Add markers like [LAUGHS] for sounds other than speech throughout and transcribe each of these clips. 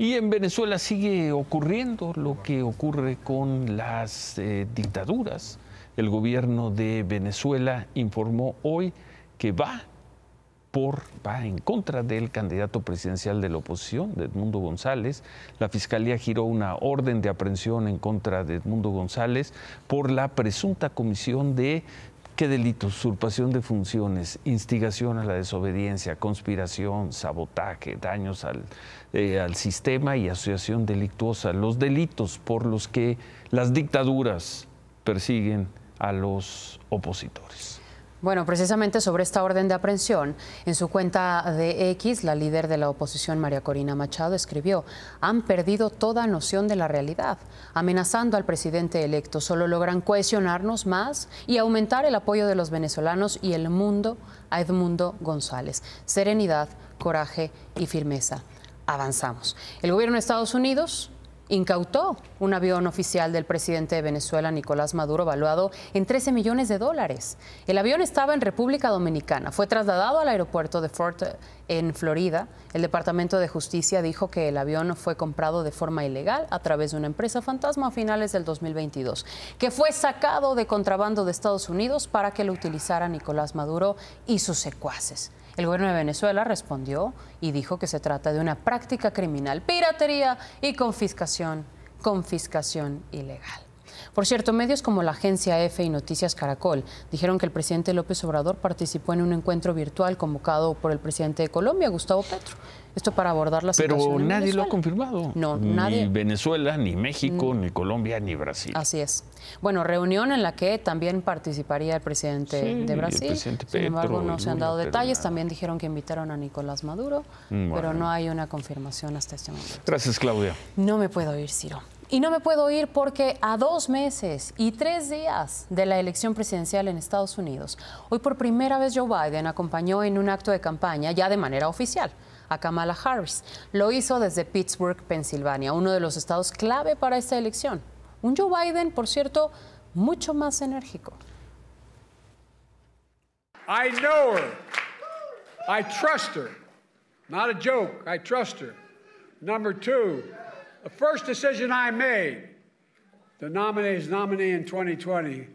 Y en Venezuela sigue ocurriendo lo que ocurre con las eh, dictaduras. El gobierno de Venezuela informó hoy que va por, va en contra del candidato presidencial de la oposición, Edmundo González. La Fiscalía giró una orden de aprehensión en contra de Edmundo González por la presunta comisión de ¿Qué delitos? Usurpación de funciones, instigación a la desobediencia, conspiración, sabotaje, daños al, eh, al sistema y asociación delictuosa. Los delitos por los que las dictaduras persiguen a los opositores. Bueno, precisamente sobre esta orden de aprehensión, en su cuenta de X, la líder de la oposición, María Corina Machado, escribió, han perdido toda noción de la realidad, amenazando al presidente electo, solo logran cohesionarnos más y aumentar el apoyo de los venezolanos y el mundo a Edmundo González. Serenidad, coraje y firmeza. Avanzamos. El gobierno de Estados Unidos incautó un avión oficial del presidente de Venezuela, Nicolás Maduro, valuado en 13 millones de dólares. El avión estaba en República Dominicana. Fue trasladado al aeropuerto de Fort en Florida. El Departamento de Justicia dijo que el avión fue comprado de forma ilegal a través de una empresa fantasma a finales del 2022, que fue sacado de contrabando de Estados Unidos para que lo utilizara Nicolás Maduro y sus secuaces. El gobierno de Venezuela respondió y dijo que se trata de una práctica criminal, piratería y confiscación, confiscación ilegal. Por cierto, medios como la agencia EFE y Noticias Caracol dijeron que el presidente López Obrador participó en un encuentro virtual convocado por el presidente de Colombia, Gustavo Petro. Esto para abordar la Pero Pero nadie lo ha confirmado. No, ni nadie. Venezuela, ni México, mm. ni Colombia, ni Brasil. Así es. Bueno, reunión en la que también participaría el presidente de Brasil. El Sin embargo, no se han dado detalles. También dijeron que invitaron a Nicolás Maduro, pero no hay una confirmación hasta este momento. Gracias, Claudia. No me puedo ir, Ciro. Y no me puedo ir porque a dos meses y tres días de la elección presidencial en Estados Unidos, hoy por primera vez Joe Biden acompañó en un acto de campaña ya de manera oficial a Kamala Harris. Lo hizo desde Pittsburgh, Pensilvania, uno de los estados clave para esta elección. Un Joe Biden, por cierto, mucho más enérgico. I know her. I trust her. Not a joke. I trust her. Number two. The first decision I made, the nominee's nominee in 2020,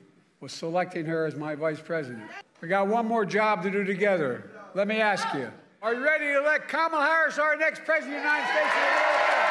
was selecting her as my vice president. We got one more job to do together. Let me ask you, are you ready to elect Kamala Harris our next president of the United States of America?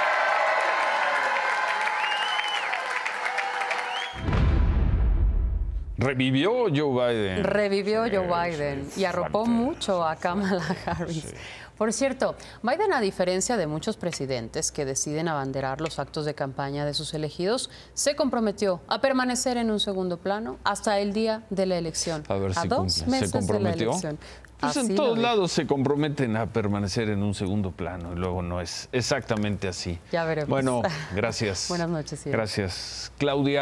Revivió Joe Biden. Revivió Joe Biden y arropó mucho a Kamala Harris. Por cierto, Biden, a diferencia de muchos presidentes que deciden abanderar los actos de campaña de sus elegidos, se comprometió a permanecer en un segundo plano hasta el día de la elección. A, dos meses de la elección. Pues en todos lados se comprometen a permanecer en un segundo plano y luego no es exactamente así. Ya veremos. Bueno, [LAUGHS] gracias. Buenas noches. Gracias, Claudia.